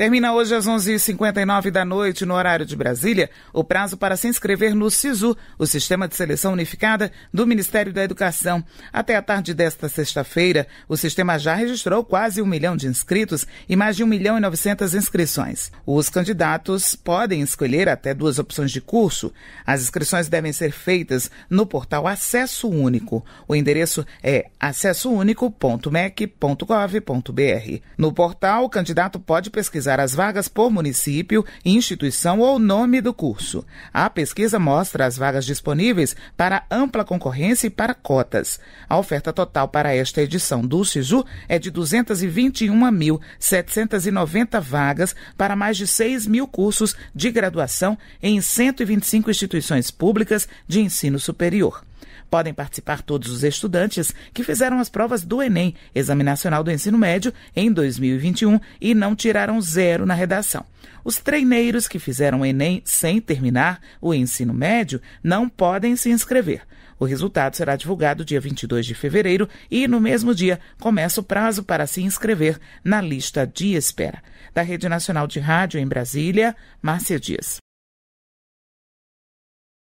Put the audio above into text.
Termina hoje às 11h59 da noite, no horário de Brasília, o prazo para se inscrever no SISU, o Sistema de Seleção Unificada do Ministério da Educação. Até a tarde desta sexta-feira, o sistema já registrou quase um milhão de inscritos e mais de 1 milhão e 900 inscrições. Os candidatos podem escolher até duas opções de curso. As inscrições devem ser feitas no portal Acesso Único. O endereço é acessounico.mec.gov.br. No portal, o candidato pode pesquisar localizar as vagas por município, instituição ou nome do curso. A pesquisa mostra as vagas disponíveis para ampla concorrência e para cotas. A oferta total para esta edição do SISU é de 221.790 vagas para mais de 6 mil cursos de graduação em 125 instituições públicas de ensino superior. Podem participar todos os estudantes que fizeram as provas do Enem, Exame Nacional do Ensino Médio, em 2021 e não tiraram zero na redação. Os treineiros que fizeram o Enem sem terminar o ensino médio não podem se inscrever. O resultado será divulgado dia 22 de fevereiro e, no mesmo dia, começa o prazo para se inscrever na lista de espera. Da Rede Nacional de Rádio em Brasília, Márcia Dias.